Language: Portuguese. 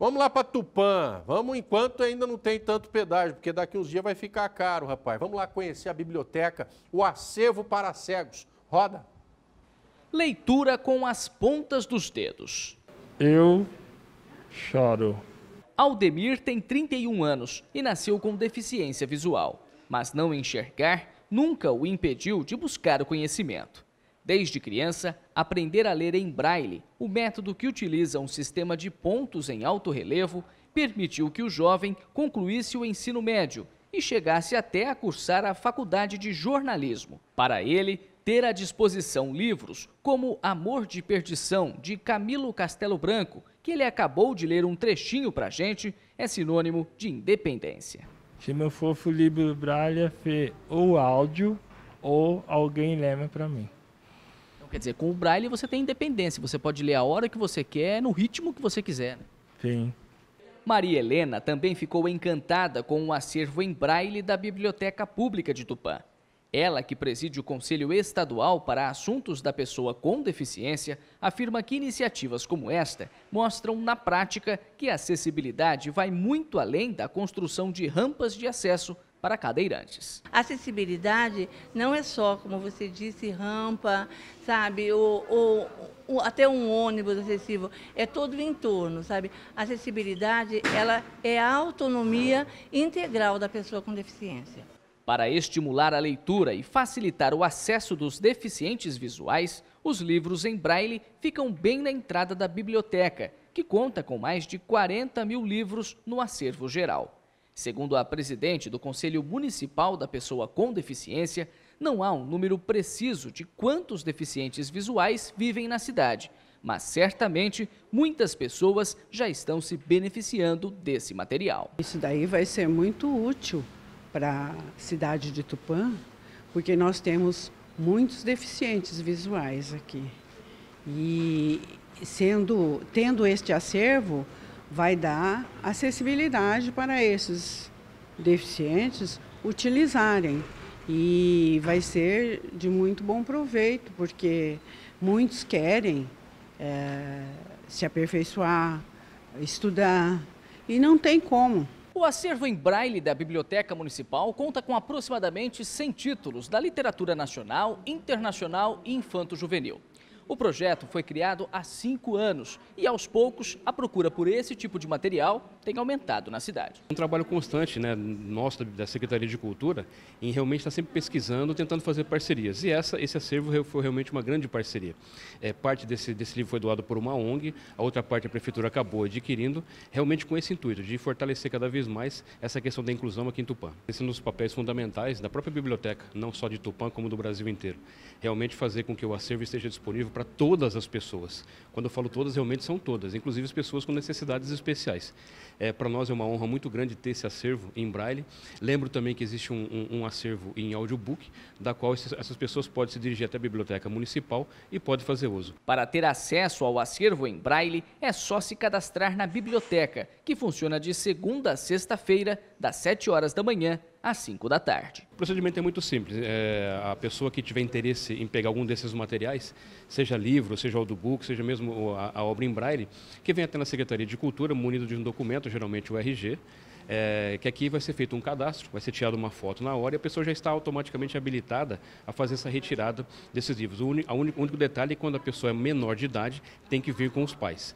Vamos lá para Tupã. Vamos enquanto ainda não tem tanto pedágio, porque daqui uns dias vai ficar caro, rapaz. Vamos lá conhecer a biblioteca, o acervo para cegos. Roda. Leitura com as pontas dos dedos. Eu choro. Aldemir tem 31 anos e nasceu com deficiência visual, mas não enxergar nunca o impediu de buscar o conhecimento. Desde criança, aprender a ler em braille, o método que utiliza um sistema de pontos em alto relevo, permitiu que o jovem concluísse o ensino médio e chegasse até a cursar a faculdade de jornalismo. Para ele, ter à disposição livros como Amor de Perdição, de Camilo Castelo Branco, que ele acabou de ler um trechinho para gente, é sinônimo de independência. Se meu fofo livro Braille, Fê, ou áudio, ou alguém lembra para mim. Quer dizer, com o Braille você tem independência, você pode ler a hora que você quer, no ritmo que você quiser. Né? Sim. Maria Helena também ficou encantada com o acervo em Braille da Biblioteca Pública de Tupã. Ela, que preside o Conselho Estadual para Assuntos da Pessoa com Deficiência, afirma que iniciativas como esta mostram na prática que a acessibilidade vai muito além da construção de rampas de acesso para cadeirantes. Acessibilidade não é só, como você disse, rampa, sabe, ou, ou, ou, até um ônibus acessível, é todo o entorno, sabe? Acessibilidade, ela é a autonomia integral da pessoa com deficiência. Para estimular a leitura e facilitar o acesso dos deficientes visuais, os livros em braille ficam bem na entrada da biblioteca, que conta com mais de 40 mil livros no acervo geral. Segundo a presidente do Conselho Municipal da Pessoa com Deficiência, não há um número preciso de quantos deficientes visuais vivem na cidade, mas certamente muitas pessoas já estão se beneficiando desse material. Isso daí vai ser muito útil para a cidade de Tupã, porque nós temos muitos deficientes visuais aqui. E sendo tendo este acervo, vai dar acessibilidade para esses deficientes utilizarem. E vai ser de muito bom proveito, porque muitos querem é, se aperfeiçoar, estudar, e não tem como. O acervo em braille da Biblioteca Municipal conta com aproximadamente 100 títulos da literatura nacional, internacional e infanto-juvenil. O projeto foi criado há cinco anos e, aos poucos, a procura por esse tipo de material tem aumentado na cidade. Um trabalho constante né, nosso, da Secretaria de Cultura, em realmente estar sempre pesquisando, tentando fazer parcerias. E essa, esse acervo foi realmente uma grande parceria. É, parte desse, desse livro foi doado por uma ONG, a outra parte a Prefeitura acabou adquirindo, realmente com esse intuito, de fortalecer cada vez mais essa questão da inclusão aqui em Tupã. Esse é um dos papéis fundamentais da própria biblioteca, não só de Tupã, como do Brasil inteiro. Realmente fazer com que o acervo esteja disponível para para todas as pessoas. Quando eu falo todas, realmente são todas, inclusive as pessoas com necessidades especiais. É, para nós é uma honra muito grande ter esse acervo em braille. Lembro também que existe um, um, um acervo em audiobook, da qual esses, essas pessoas podem se dirigir até a biblioteca municipal e podem fazer uso. Para ter acesso ao acervo em braille, é só se cadastrar na biblioteca, que funciona de segunda a sexta-feira, das 7 horas da manhã às 5 da tarde. O procedimento é muito simples. É, a pessoa que tiver interesse em pegar algum desses materiais, seja livro, seja audiobook, seja mesmo a, a obra em braille, que vem até na Secretaria de Cultura, munido de um documento, geralmente o RG, é, que aqui vai ser feito um cadastro, vai ser tirada uma foto na hora e a pessoa já está automaticamente habilitada a fazer essa retirada desses livros. O, o único detalhe é que quando a pessoa é menor de idade, tem que vir com os pais.